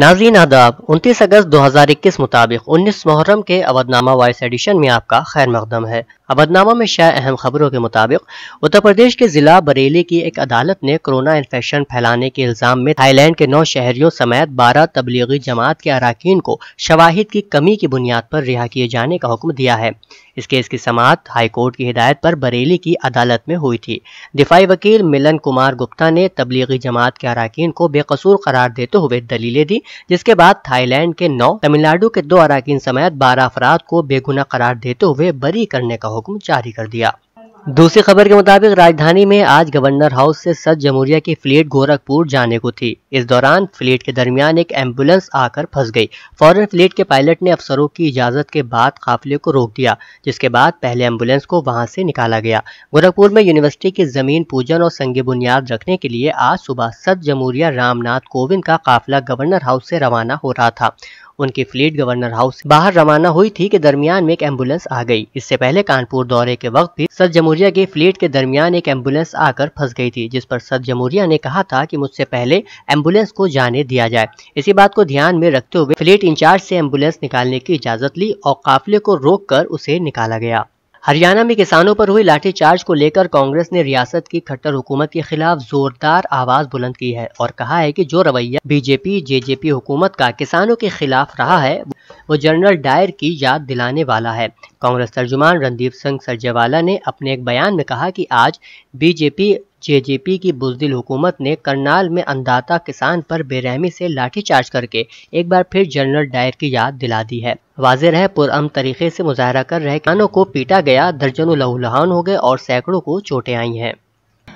नाजरीन आदाब 29 अगस्त 2021 मुताबिक 19 मुहर्रम के अवधनामा वाइस एडिशन में आपका खैर मकदम है अवधनामा में शाय अहम खबरों के मुताबिक उत्तर प्रदेश के जिला बरेली की एक अदालत ने कोरोना इन्फेक्शन फैलाने के इल्जाम में थाईलैंड के नौ शहरियों समेत बारह तबलीगी जमात के अरकान को शवाहिद की कमी की बुनियाद पर रिहा किए जाने का हुक्म दिया है इस केस की समात हाईकोर्ट की हिदायत पर बरेली की अदालत में हुई थी दिफाई वकील मिलन कुमार गुप्ता ने तबलीगी जमात के अरकान को बेकसूर करार देते हुए दलीलें दी जिसके बाद थाईलैंड के नौ तमिलनाडु के दो अराकीन समेत बारह अफराद को बेगुना करार देते हुए बरी करने का हुक्म जारी कर दिया दूसरी खबर के मुताबिक राजधानी में आज गवर्नर हाउस से सच जमुरिया की फ्लेट गोरखपुर जाने को थी इस दौरान फ्लेट के दरमियान एक एम्बुलेंस आकर फंस गई फौरन फ्लेट के पायलट ने अफसरों की इजाजत के बाद काफिले को रोक दिया जिसके बाद पहले एम्बुलेंस को वहां से निकाला गया गोरखपुर में यूनिवर्सिटी की जमीन पूजन और संग बुनियाद रखने के लिए आज सुबह सत जमुरिया रामनाथ कोविंद का काफिला गवर्नर हाउस से रवाना हो रहा था उनकी फ्लीट गवर्नर हाउस बाहर रवाना हुई थी के दरमियान में एक एम्बुलेंस आ गई इससे पहले कानपुर दौरे के वक्त भी सद जमुरिया की फ्लीट के दरमियान एक एम्बुलेंस आकर फंस गई थी जिस पर सद जमुरिया ने कहा था कि मुझसे पहले एम्बुलेंस को जाने दिया जाए इसी बात को ध्यान में रखते हुए फ्लीट इंचार्ज से एम्बुलेंस निकालने की इजाजत ली और काफिले को रोक कर उसे निकाला गया हरियाणा में किसानों पर हुई लाठीचार्ज को लेकर कांग्रेस ने रियासत की खट्टर हुकूमत के खिलाफ जोरदार आवाज बुलंद की है और कहा है कि जो रवैया बीजेपी जेजेपी हुकूमत का किसानों के खिलाफ रहा है वो जनरल डायर की याद दिलाने वाला है कांग्रेस तर्जुमान रणदीप सिंह सरजेवाला ने अपने एक बयान में कहा कि आज बीजेपी जेजेपी की बुजदिल हुकूमत ने करनाल में अंदाता किसान पर बेरहमी से लाठीचार्ज करके एक बार फिर जनरल डायर की याद दिला दी है वाजिर है पुरम तरीके से मुजाहरा कर रहे किसानों को पीटा गया दर्जनों लहूलहान हो गए और सैकड़ों को चोटें आई हैं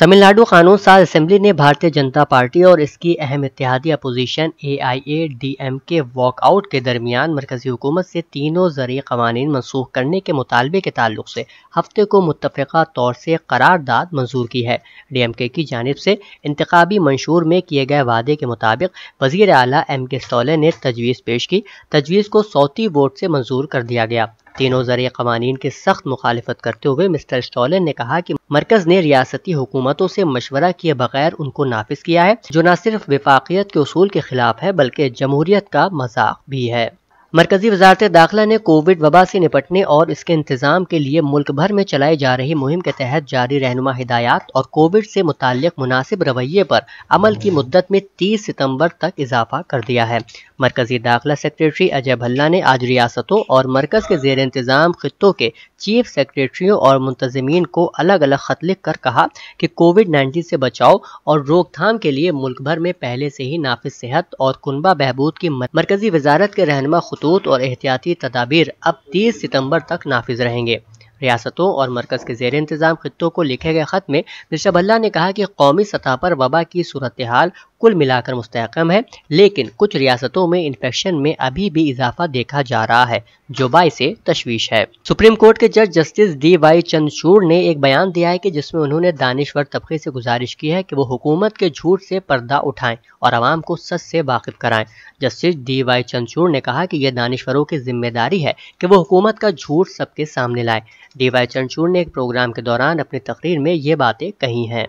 तमिलनाडु कानून साज असेंबली ने भारतीय जनता पार्टी और इसकी अहम इतिहादी opposition A I A D M K walkout के दरमियान मरकजी हुकूमत से तीनों जरिए कवानीन मनसूख करने के मुतालबे के ताल्लुक से हफ्ते को मुतफ़ा तौर से करारदाद मंजूर की है डी एम के की जानब से इंतबी मंशूर में किए गए वादे के मुताबिक वजीर अला एम के सोलह ने तजवीज़ पेश की तजवीज़ को सौती वोट से मंजूर कर दिया गया तीनों जरिए कवानीन की सख्त मुखालफत करते हुए मिस्टर स्टॉलिन ने कहा कि मरकज ने रियासती हुकूमतों से मशवरा किए बगैर उनको नाफिज किया है जो न सिर्फ विफाकियत के असूल के खिलाफ है बल्कि जमहूरियत का मजाक भी है मरकजी वजारत दाखिला ने कोविड वबा से निपटने और इसके इंतजाम के लिए मुल्क भर में चलाई जा रही मुहिम के तहत जारी रहनुमा हिदायत और कोविड से मुतल मुनासिब रवैये पर अमल की मुद्दत में 30 सितंबर तक इजाफा कर दिया है मरकजी दाखिला सेक्रेटरी अजय भल्ला ने आज रियासतों और मरकज के जेर इंतजाम खत्ों के चीफ सेक्रेटरियों और मुंतजमीन को अलग अलग खत लिख कर कहा कि कोविड नाइन्टीन से बचाव और रोकथाम के लिए मुल्क भर में पहले से ही नाफिज सेहत और कुनबा बहबूद की मरकजी वजारत के रहनमा खतूत और एहतियाती तदाबीर अब 30 सितंबर तक नाफिज रहेंगे रियासतों और मरकज़ के जेर इंतज़ाम खत्ों को लिखे गए ख़त में मिर्शा भल्ला ने कहा कि कौमी सतह पर वबा की सूरत हाल कुल मिलाकर मुस्तकम है लेकिन कुछ रियासतों में इन्फेक्शन में अभी भी इजाफा देखा जा रहा है जो से तशवीश है सुप्रीम कोर्ट के जज जस्टिस डी वाई चंदचूड़ ने एक बयान दिया है कि जिसमें उन्होंने दानिश्वर तबके से गुजारिश की है कि वो हुकूमत के झूठ से पर्दा उठाएं और आवाम को सच से वाकिफ कराएं जस्टिस डी वाई चंदचूड़ ने कहा कि यह दानिश्वरों की जिम्मेदारी है कि वो हुकूमत का झूठ सबके सामने लाए डी वाई चंदचूड़ ने एक प्रोग्राम के दौरान अपनी तकरीर में ये बातें कही हैं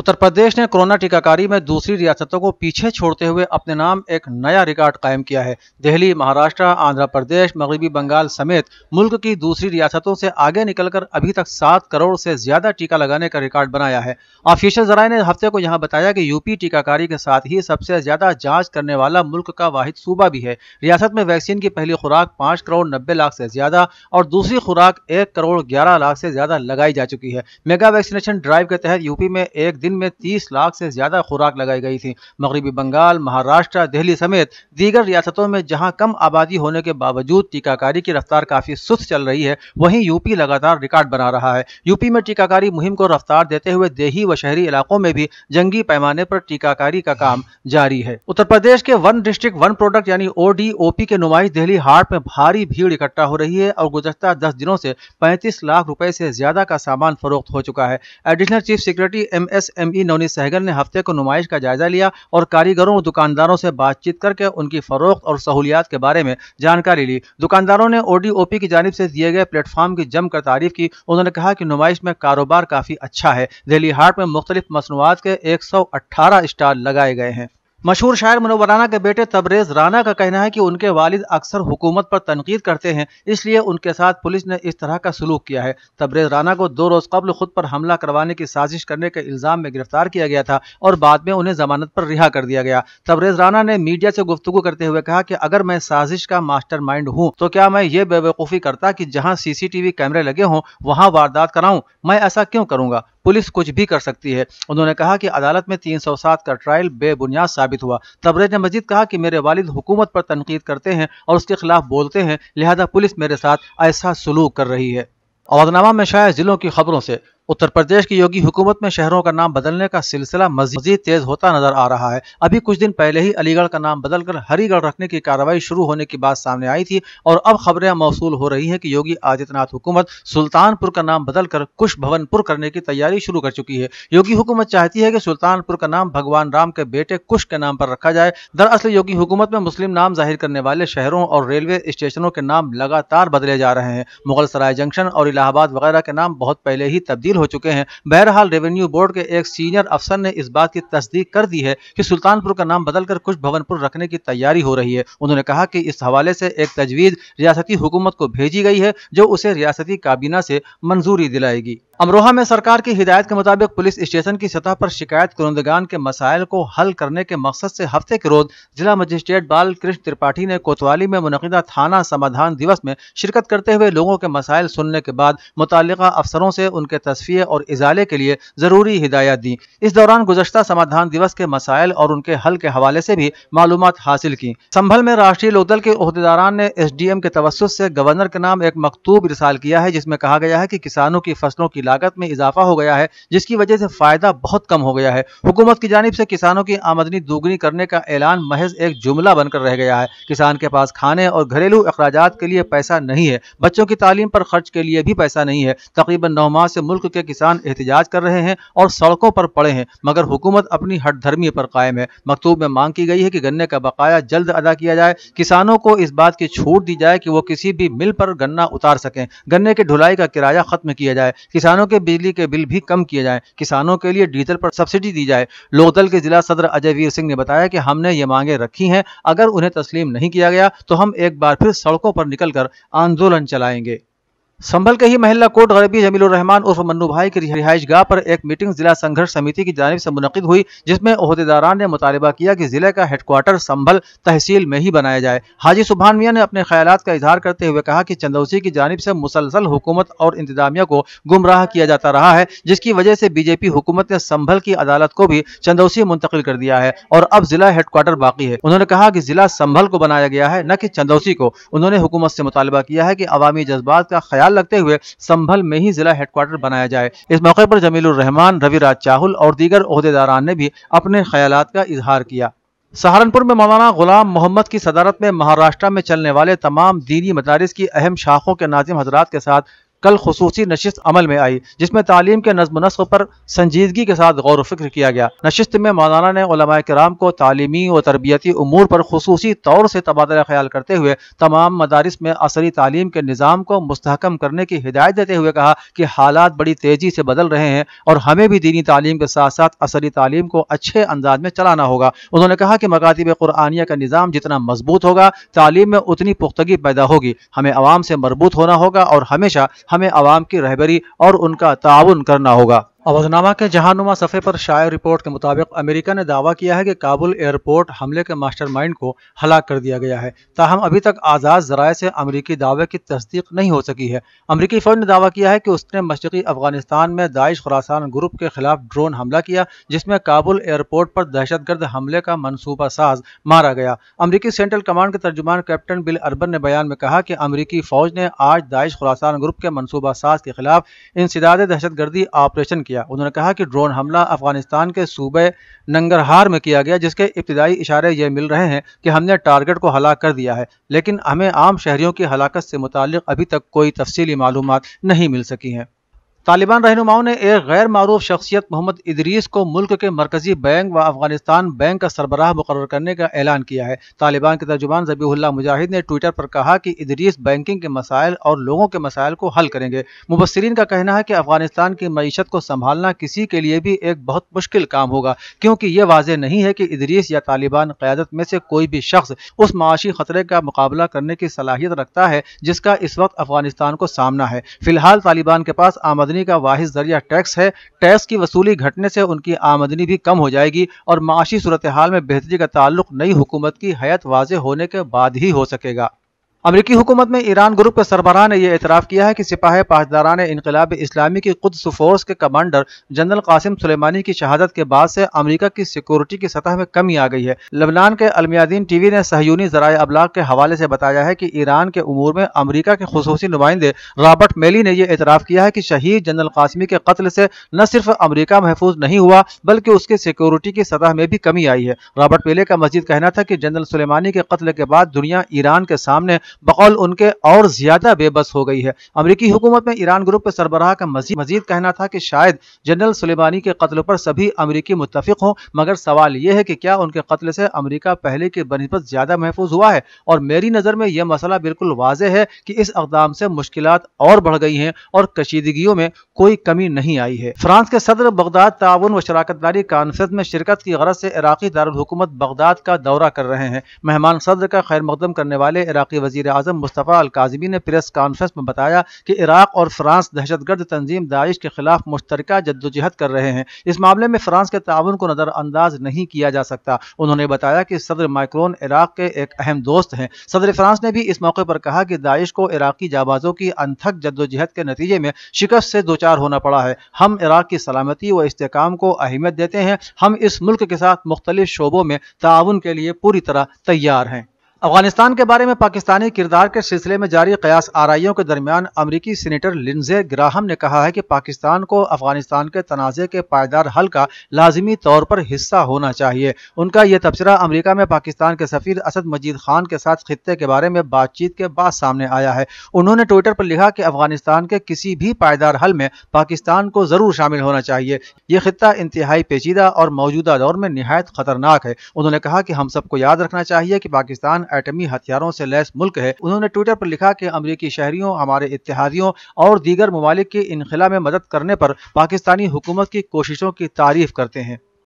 उत्तर प्रदेश ने कोरोना टीकाकारी में दूसरी रियासतों को पीछे छोड़ते हुए अपने नाम एक नया रिकॉर्ड कायम किया है दिल्ली महाराष्ट्र आंध्र प्रदेश मगरबी बंगाल समेत मुल्क की दूसरी रियासतों से आगे निकलकर अभी तक सात करोड़ से ज्यादा टीका लगाने का रिकॉर्ड बनाया है ऑफिशियल जराये ने हफ्ते को यहाँ बताया कि यूपी टीकाकारी के साथ ही सबसे ज्यादा जाँच करने वाला मुल्क का वाहिद सूबा भी है रियासत में वैक्सीन की पहली खुराक पाँच करोड़ नब्बे लाख से ज्यादा और दूसरी खुराक एक करोड़ ग्यारह लाख से ज्यादा लगाई जा चुकी है मेगा वैक्सीनेशन ड्राइव के तहत यूपी में एक दिन दिन में 30 लाख से ज़्यादा खुराक लगाई गई थी मगरबी बंगाल महाराष्ट्र दिल्ली समेत दीगर रियासतों में जहां कम आबादी होने के बावजूद टीकाकारी की रफ्तार काफ़ी सुस्त चल रही है वहीं यूपी लगातार रिकॉर्ड बना रहा है यूपी में टीकाकारी मुहिम को रफ्तार देते हुए देही व शहरी इलाकों में भी जंगी पैमाने पर टीकाकारी का काम जारी है उत्तर प्रदेश के वन डिस्ट्रिक्ट वन प्रोडक्ट यानी ओडीओपी के नुमाइश दिल्ली हाट में भारी भीड़ इकट्ठा हो रही है और गुजश्ता दस दिनों से पैंतीस लाख रुपए से ज्यादा का सामान फरोख्त हो चुका है additional chief secretary M S E Navneet Sehgal ने हफ्ते को नुमाइश का जायजा लिया और कारीगरों और दुकानदारों से बातचीत करके उनकी फरोख्त और सहूलियात के बारे में जानकारी ली दुकानदारों ने ओडीओपी की जानब से दिए गए प्लेटफॉर्म की जमकर तारीफ की उन्होंने कहा कि नुमाइश में कारोबार काफ़ी अच्छा है दिल्ली हाट में मुख्तलिफ मसनूआत के एक सौ अट्ठारह स्टाल लगाए गए हैं मशहूर शायर मनोवर राना के बेटे तबरेज राना का कहना है कि उनके वालिद अक्सर हुकूमत पर तनकीद करते हैं इसलिए उनके साथ पुलिस ने इस तरह का सलूक किया है तबरेज राना को दो रोज़ कबल खुद पर हमला करवाने की साजिश करने के इल्ज़ाम में गिरफ्तार किया गया था और बाद में उन्हें जमानत पर रिहा कर दिया गया तबरेज राना ने मीडिया से गुफ्तु करते हुए कहा कि अगर मैं साजिश का मास्टर माइंड हूँ तो क्या मैं ये बेवकूफ़ी करता कि जहाँ सीसीटीवी कैमरे लगे हों वहाँ वारदात कराऊँ मैं ऐसा क्यों करूँगा पुलिस कुछ भी कर सकती है उन्होंने कहा कि अदालत में 307 का ट्रायल बेबुनियाद साबित हुआ तबरेज ने मजीद कहा कि मेरे वालिद हुकूमत पर तनकीद करते हैं और उसके खिलाफ बोलते हैं लिहाजा पुलिस मेरे साथ ऐसा सलूक कर रही है अवधनामा में शायद जिलों की खबरों से उत्तर प्रदेश की योगी हुकूमत में शहरों का नाम बदलने का सिलसिला मजीद तेज होता नजर आ रहा है अभी कुछ दिन पहले ही अलीगढ़ का नाम बदलकर हरीगढ़ रखने की कार्रवाई शुरू होने की बात सामने आई थी और अब खबरें मौसू हो रही हैं कि योगी आदित्यनाथ हुकूमत सुल्तानपुर का नाम बदलकर कुश भवनपुर करने की तैयारी शुरू कर चुकी है योगी हुकूमत चाहती है की सुल्तानपुर का नाम भगवान राम के बेटे कुश के नाम पर रखा जाए दरअसल योगी हुकूमत में मुस्लिम नाम जाहिर करने वाले शहरों और रेलवे स्टेशनों के नाम लगातार बदले जा रहे हैं मुगल सराय जंक्शन और इलाहाबाद वगैरह के नाम बहुत पहले ही तब्दील हो चुके हैं बहरहाल रेवेन्यू बोर्ड के एक सीनियर अफसर ने इस बात की तस्दीक कर दी है कि सुल्तानपुर का नाम बदलकर कुछ भवनपुर रखने की तैयारी हो रही है उन्होंने कहा कि इस हवाले से एक तजवीज़ रियासती हुकूमत को भेजी गई है जो उसे रियासती काबीना से मंजूरी दिलाएगी अमरोहा में सरकार की हिदायत के मुताबिक पुलिस स्टेशन की सतह पर शिकायत कुरुंदगान के मसाइल को हल करने के मकसद से हफ्ते के रोज जिला मजिस्ट्रेट बाल कृष्ण त्रिपाठी ने कोतवाली में मुनदा थाना समाधान दिवस में शिरकत करते हुए लोगों के मसाइल सुनने के बाद मुतल अफसरों से उनके तस्वीर और इजाले के लिए ज़रूरी हिदायत दी इस दौरान गुजशत समाधान दिवस के मसाइल और उनके हल के हवाले से भी मालूम हासिल की संभल में राष्ट्रीय लोकदल के अहदेदारान ने एस डी एम के तवसत से गवर्नर के नाम एक मकतूब रिसाल किया है जिसमें कहा गया है की किसानों की फसलों की लागत में इजाफा हो गया है जिसकी वजह से फ़ायदा बहुत कम हो गया है हुकूमत की जानब से किसानों की आमदनी दोगुनी करने का ऐलान महज एक जुमला बनकर रह गया है किसान के पास खाने और घरेलू अखराज के लिए पैसा नहीं है बच्चों की तालीम पर खर्च के लिए भी पैसा नहीं है तकरीबन नौ माह से मुल्क के किसान एहतजाज कर रहे हैं और सड़कों पर पड़े हैं मगर हुकूमत अपनी हटधर्मी पर कायम है मकतूब में मांग की गई है कि गन्ने का बकाया जल्द अदा किया जाए किसानों को इस बात की छूट दी जाए कि वो किसी भी मिल पर गन्ना उतार सकें गन्ने की ढुलाई का किराया खत्म किया जाए किसानों किसानों के बिजली के बिल भी कम किए जाएं किसानों के लिए डीजल पर सब्सिडी दी जाए लोकदल के जिला सदर अजय वीर सिंह ने बताया कि हमने ये मांगे रखी हैं अगर उन्हें तस्लीम नहीं किया गया तो हम एक बार फिर सड़कों पर निकलकर आंदोलन चलाएंगे संभल के ही महिला गरीबी जमील रहमान उर्फ मन्नू भाई की रिहाइश गाह पर एक मीटिंग जिला संघर्ष समिति की जानब से मुनद हुई जिसमें अहदेदारान ने मुतालबा किया कि जिले का हेडक्वार्टर संभल तहसील में ही बनाया जाए हाजी सुबहान मियाँ ने अपने ख्याल का इजहार करते हुए कहा कि चंदौसी की जानब से मुसलसल हुकूमत और इंतजामिया को गुमराह किया जाता रहा है जिसकी वजह से बीजेपी हुकूमत ने संभल की अदालत को भी चंदौसी मुंतकिल कर दिया है और अब जिला हेडक्वार्टर बाकी है उन्होंने कहा कि जिला संभल को बनाया गया है न कि चंदौसी को उन्होंने हुकूमत से मुतालबा किया है कि अवामी जज्बात का ख्याल ख्याल रखते हुए संभल में ही जिला हेडक्वार्टर बनाया जाए इस मौके पर रहमान रविराज चाहुल और दीगर अहदेदारान ने भी अपने ख्याल का इजहार किया सहारनपुर में मौलाना गुलाम मोहम्मद की सदारत में महाराष्ट्र में चलने वाले तमाम दीनी मदारस की अहम शाखों के नाजिम हजरात के साथ कल खसूसी नशस्त अमल में आई जिसमें तालीम के नज्म नस्क पर संजीदगी के साथ गौर वफिक्र किया गया नशस्त में मौलाना ने कराम को तालीमी और तरबियती अमूर पर खसूसी तौर से तबादला ख्याल करते हुए तमाम मदारस में असरी तालीम के निज़ाम को मुस्तकम करने की हिदायत देते हुए कहा कि हालात बड़ी तेज़ी से बदल रहे हैं और हमें भी दीनी तालीम के साथ साथ असरी तालीम को अच्छे अंदाज में चलाना होगा उन्होंने कहा कि मकातब कुरानिया का निज़ाम जितना मजबूत होगा तालीम में उतनी पुख्तगी पैदा होगी हमें आवाम से मरबूत होना होगा और हमेशा हमें आवाम की रहबरी और उनका ताउन करना होगा अवधनामा के जहानुमा सफ़े पर शायर रिपोर्ट के मुताबिक अमेरिका ने दावा किया है कि काबुल एयरपोर्ट हमले के मास्टरमाइंड को हलाक कर दिया गया है ताहम अभी तक आज़ाद जराए से अमरीकी दावे की तस्दीक नहीं हो सकी है अमरीकी फ़ौज ने दावा किया है कि उसने मशरकी अफगानिस्तान में दाइश खुरासान ग्रुप के खिलाफ ड्रोन हमला किया जिसमें काबुल एयरपोर्ट पर दहशत गर्द हमले का मनसूबा साज मारा गया अमरीकी सेंट्रल कमांड के तर्जुमान कैप्टन बिल अरबन ने बयान में कहा कि अमरीकी फ़ौज ने आज दाइश खुरासान ग्रुप के मनसूबा साज के खिलाफ इंसदाद दहशत गर्दी ऑपरेशन किया किया उन्होंने कहा कि ड्रोन हमला अफगानिस्तान के सूबे नंगरहार में किया गया जिसके इब्तदाई इशारे ये मिल रहे हैं कि हमने टारगेट को हला कर दिया है लेकिन हमें आम शहरियों की हलाकत से मुतल अभी तक कोई तफसली मालूम नहीं मिल सकी हैं तालिबान रहनुमाओं ने एक गैर मरूफ शख्सियत मोहम्मद इदरीस को मुल्क के मरकजी बैंक व अफगानिस्तान बैंक का सरबराह मुकर करने का ऐलान किया है तालिबान के तर्जुमान जबीहुल्ला मुजाहिद ने ट्विटर पर कहा कि इदरीस बैंकिंग के मसाइल और लोगों के मसाइल को हल करेंगे मुबसरीन का कहना है कि अफगानिस्तान की मीशत को संभालना किसी के लिए भी एक बहुत मुश्किल काम होगा क्योंकि ये वाजह नहीं है कि इदरीस या तालिबान क्यादत में से कोई भी शख्स उस माशी खतरे का मुकाबला करने की सलाहियत रखता है जिसका इस वक्त अफगानिस्तान को सामना है फिलहाल तालिबान के पास आमद आमदनी का वाहिद जरिया टैक्स है टैक्स की वसूली घटने से उनकी आमदनी भी कम हो जाएगी और माशी सूरत हाल में बेहतरी का ताल्लुक नई हुकूमत की हयात वाज होने के बाद ही हो सकेगा अमरीकी हुकूमत में ईरान ग्रुप के सरबराह ने यह एतराफ़ किया है कि सिपाही पासदारान इनकलाब इस्लामी की खुद फोर्स के कमांडर जनरल कासिम सुलेमानी की शहादत के बाद से अमरीका की सिक्योरिटी की सतह में कमी आ गई है लबनान के अलमियादीन टीवी ने सहयूनी जराये अबलाग के हवाले से बताया है कि ईरान के अमूर में अमरीका के खसूस नुमाइंदे रॉबर्ट मेली ने यह एतराफ़ किया है कि शहीद जनरल कासमी के कत्ल से न सिर्फ अमरीका महफूज नहीं हुआ बल्कि उसकी सिक्योरिटी की सतह में भी कमी आई है रॉबर्ट मेले का मजीद कहना था कि जनरल सुलेमानी के कत्ल के बाद दुनिया ईरान के सामने बकौल उनके और ज्यादा बेबस हो गई है अमरीकी हुकूमत में ईरान ग्रुप के सरबराह का मजीद मजीद कहना था कि शायद जनरल सुलेमानी के कत्ल पर सभी अमरीकी मुतफिक हों मगर सवाल यह है कि क्या उनके कत्ल से अमरीका पहले की बनस्बत ज्यादा महफूज हुआ है और मेरी नज़र में यह मसला बिल्कुल वाजह है कि इस अकदाम से मुश्किल और बढ़ गई हैं और कशीदगियों में कोई कमी नहीं आई है फ्रांस के सदर बगदाद ताउन व शराकतदारी कॉन्फ्रेंस में शिरकत की गरज से इराकी दारकूमत बगदाद का दौरा कर रहे हैं मेहमान सदर का खैर मकदम करने वाले इराकी वजी वजीर अजम मुस्तफ़ा अलकाजमी ने प्रेस कॉन्फ्रेंस में बताया कि इराक और फ्रांस दहशतगर्द तंजीम दाइश के खिलाफ मुश्तरक जद्दोजहद कर रहे हैं इस मामले में फ्रांस के ताउन को नज़रअंदाज नहीं किया जा सकता उन्होंने बताया कि सदर माइक्रोन इराक के एक अहम दोस्त हैं सदर फ्रांस ने भी इस मौके पर कहा कि दाइश को इराकी जाबाजों की अनथक जद्दोजहद के नतीजे में शिकस्त से दो चार होना पड़ा है हम इराक की सलामती व इसकाम को अहमियत देते हैं हम इस मुल्क के साथ मुख्तलिफ शोबों में ताउन के लिए पूरी तरह तैयार हैं अफगानिस्तान के बारे में पाकिस्तानी किरदार के सिलसिले में जारी कयास आरइयों के दरमियान अमरीकी सीनेटर लिंजे ग्राहम ने कहा है कि पाकिस्तान को अफगानिस्तान के तनाज़े के पायदार हल का लाजमी तौर पर हिस्सा होना चाहिए उनका यह तबसरा अमरीका में पाकिस्तान के सफ़ीर असद मजीद खान के साथ खत्े के बारे में बातचीत के बाद सामने आया है उन्होंने ट्विटर पर लिखा कि अफगानिस्तान के किसी भी पायदार हल में पाकिस्तान को ज़रूर शामिल होना चाहिए ये खत्ता इंतहाई पेचीदा और मौजूदा दौर में नहायत खतरनाक है उन्होंने कहा कि हम सबको याद रखना चाहिए कि पाकिस्तान एटमी हथियारों से लैस मुल्क है उन्होंने ट्विटर पर लिखा कि अमरीकी शहरियों हमारे इतिहादियों और दीगर ममालिक के इनखिला में मदद करने पर पाकिस्तानी हुकूमत की कोशिशों की तारीफ करते हैं